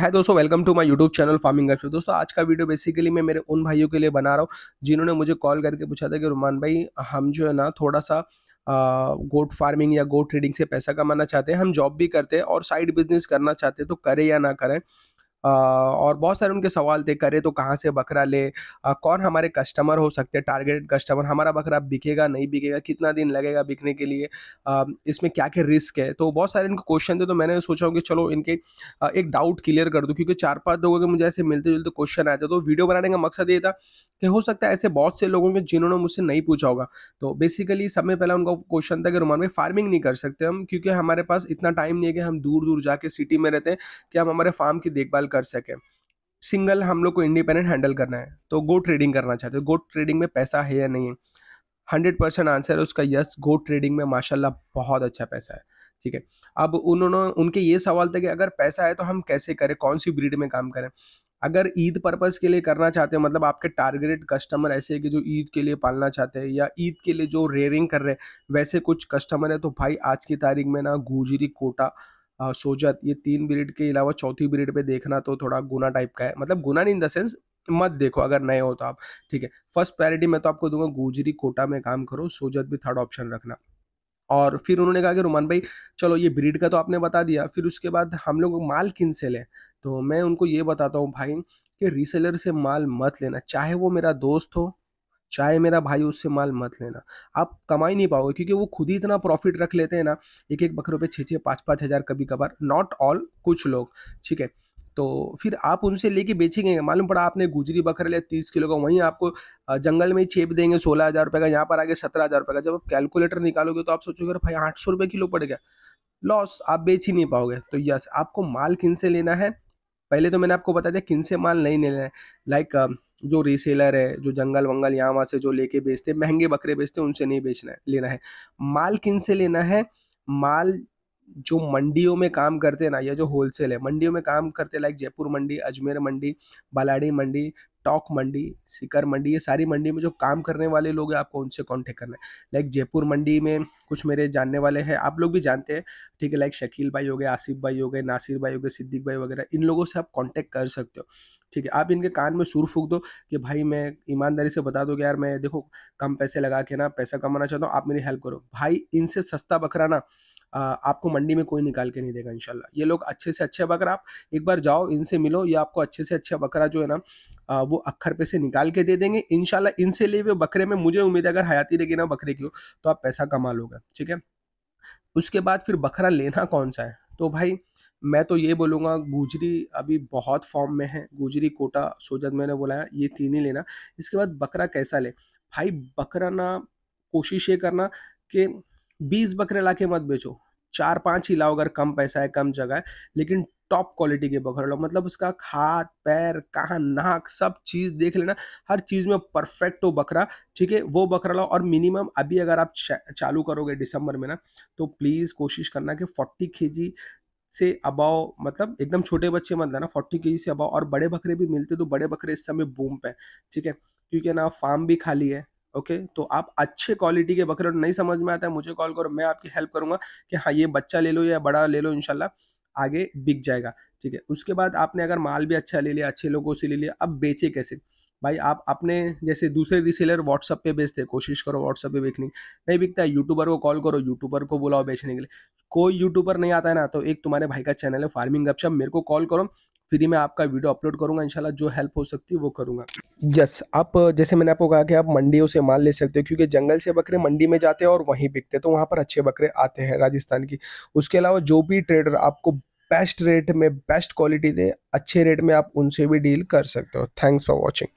हाय दोस्तों welcome to my YouTube channel farming express दोस्तों आज का वीडियो बेसिकली मैं मेरे उन भाइयों के लिए बना रहा हूँ जिन्होंने मुझे कॉल करके पूछा था कि रुमान भाई हम जो है ना थोड़ा सा गोट फार्मिंग या गोट ट्रेडिंग से पैसा कमाना चाहते हैं हम जॉब भी करते हैं और साइड बिजनेस करना चाहते हैं तो करें या ना करें और बहुत सारे उनके सवाल थे करे तो कहाँ से बकरा ले कौन हमारे कस्टमर हो सकते हैं टारगेटेड कस्टमर हमारा बकरा बिकेगा नहीं बिकेगा कितना दिन लगेगा बिकने के लिए इसमें क्या क्या रिस्क है तो बहुत सारे इनके क्वेश्चन थे तो मैंने सोचा कि चलो इनके एक डाउट क्लियर कर दूँ क्योंकि चार पाँच लोगों के मुझे ऐसे मिलते जुलते क्वेश्चन आए थे तो वीडियो बनाने का मकसद ये था कि हो सकता है ऐसे बहुत से लोगों के जिन्होंने मुझसे नहीं पूछा होगा तो बेसिकली में पहले उनका क्वेश्चन था कि रुमान में फार्मिंग नहीं कर सकते हम क्योंकि हमारे पास इतना टाइम नहीं है कि हम दूर दूर जाके सिटी में रहते हैं कि हम हमारे फार्म की देखभाल हैंडल कर सके सिंगल हम लोग को इंडिपेंडेंट हैंडल करना है तो गो ट्रेडिंग करना चाहते हो गो ट्रेडिंग में पैसा है या नहीं है हंड्रेड परसेंट आंसर है उसका यस गो ट्रेडिंग में माशाल्लाह बहुत अच्छा पैसा है ठीक है अब उन्होंने उनके ये सवाल थे कि अगर पैसा है तो हम कैसे करें कौन सी ब्रीड में काम करें अगर ईद पर्पज़ के लिए करना चाहते हैं मतलब आपके टारगेटेड कस्टमर ऐसे है कि जो ईद के लिए पालना चाहते हैं या ईद के लिए जो रेयरिंग कर रहे हैं वैसे कुछ कस्टमर है तो भाई आज की तारीख में ना गुजरी कोटा सोजत ये तीन ब्रिड के अलावा चौथी ब्रिड पे देखना तो थोड़ा गुना टाइप का है मतलब गुना नहीं इन द सेंस मत देखो अगर नए हो तो आप ठीक है फर्स्ट प्रायोरिटी मैं तो आपको दूंगा गुजरी कोटा में काम करो सोजत भी थर्ड ऑप्शन रखना और फिर उन्होंने कहा कि रुमान भाई चलो ये ब्रीड का तो आपने बता दिया फिर उसके बाद हम लोग माल किन से लें तो मैं उनको ये बताता हूँ भाई कि रीसेलर से माल मत लेना चाहे वो मेरा दोस्त हो चाहे मेरा भाई उससे माल मत लेना आप कमा ही नहीं पाओगे क्योंकि वो खुद ही इतना प्रॉफिट रख लेते हैं ना एक एक बकरों पे छः छः पाँच पाँच हज़ार कभी कभार नॉट ऑल कुछ लोग ठीक है तो फिर आप उनसे लेके बेचेंगे मालूम पड़ा आपने गुजरी बकरा लिया तीस किलो का वहीं आपको जंगल में ही छेप देंगे सोलह हज़ार रुपये का यहाँ पर आगे सत्रह हज़ार रुपये का जब आप कैलकुलेटर निकालोगे तो आप सोचोगे भाई आठ सौ रुपये किलो पड़ गया लॉस आप बेच ही नहीं पाओगे तो यस आपको माल किन से लेना है पहले तो मैंने आपको बता दिया किन से माल नहीं लेना है लाइक जो रीसेलर है जो जंगल वंगल यहाँ वहाँ से जो लेके बेचते महंगे बकरे बेचते उनसे नहीं बेचना है लेना है माल किन से लेना है माल जो मंडियों में काम करते हैं ना या जो होलसेल है मंडियों में काम करते लाइक जयपुर मंडी अजमेर मंडी बालाड़ी मंडी टॉक मंडी सिकर मंडी ये सारी मंडी में जो काम करने वाले लोग हैं आपको उनसे कॉन्टेक्ट करना है लाइक जयपुर मंडी में कुछ मेरे जानने वाले हैं आप लोग भी जानते हैं ठीक है लाइक शकील भाई हो गए आसिफ भाई हो गए नासिर भाई हो गए सिद्दीक भाई वगैरह इन लोगों से आप कॉन्टैक्ट कर सकते हो ठीक है आप इनके कान में सुर फूक दो कि भाई मैं ईमानदारी से बता दो कि यार मैं देखो कम पैसे लगा के ना पैसा कमाना चाहता हूँ आप मेरी हेल्प करो भाई इनसे सस्ता बकरा ना आपको मंडी में कोई निकाल के नहीं देगा इनशाला ये लोग अच्छे से अच्छे बकरा आप एक बार जाओ इनसे मिलो ये आपको अच्छे से अच्छा बकरा जो है ना वो अखर पे से निकाल के दे देंगे इनशाला इनसे लिए हुए बकरे में मुझे उम्मीद है अगर हयाती रहेगी ना बकरे की तो आप पैसा कमा लोगे ठीक है उसके बाद फिर बकरा लेना कौन सा है तो भाई मैं तो ये बोलूँगा गुजरी अभी बहुत फॉर्म में है गुजरी कोटा सोजत मैंने बोला है ये तीन ही लेना इसके बाद बकरा कैसा ले भाई बकरा ना कोशिश ये करना कि बीस बकरे ला के मत बेचो चार पांच ही लाओ अगर कम पैसा है कम जगह है लेकिन टॉप क्वालिटी के बकरे लो मतलब उसका हाथ पैर कहाँ नाक सब चीज़ देख लेना हर चीज़ में परफेक्ट हो बकरा ठीक है वो बकरा लाओ और मिनिमम अभी अगर आप चालू करोगे दिसंबर में ना तो प्लीज़ कोशिश करना कि फोर्टी के जी से अबाव मतलब एकदम छोटे बच्चे मत लाना फोर्टी के जी से अबाव और बड़े बकरे भी मिलते तो बड़े बकरे इस समय बूम पे ठीक है क्योंकि ना फार्म भी खाली है ओके तो आप अच्छे क्वालिटी के बकरे नहीं समझ में आता है मुझे कॉल करो मैं आपकी हेल्प करूंगा कि हाँ ये बच्चा ले लो या बड़ा ले लो इनशाला आगे बिक जाएगा ठीक है उसके बाद आपने अगर माल भी अच्छा ले लिया अच्छे लोगों से ले लिया अब बेचे कैसे भाई आप अपने जैसे दूसरे रिसेलर व्हाट्सअप पे बेचते हैं कोशिश करो व्हाट्सअप पे बेचने की नहीं बिकता है यूट्यूबर को कॉल करो यूट्यूबर को बुलाओ बेचने के लिए कोई यूट्यूबर नहीं आता है ना तो एक तुम्हारे भाई का चैनल है फार्मिंग गपशप मेरे को कॉल करो फ्री में आपका वीडियो अपलोड करूंगा इनशाला जो हेल्प हो सकती है वो करूंगा यस yes, आप जैसे मैंने आपको कहा कि आप मंडियों से माल ले सकते हो क्योंकि जंगल से बकरे मंडी में जाते हैं और वहीं बिकते तो वहाँ पर अच्छे बकरे आते हैं राजस्थान की उसके अलावा जो भी ट्रेडर आपको बेस्ट रेट में बेस्ट क्वालिटी दे अच्छे रेट में आप उनसे भी डील कर सकते हो थैंक्स फॉर वॉचिंग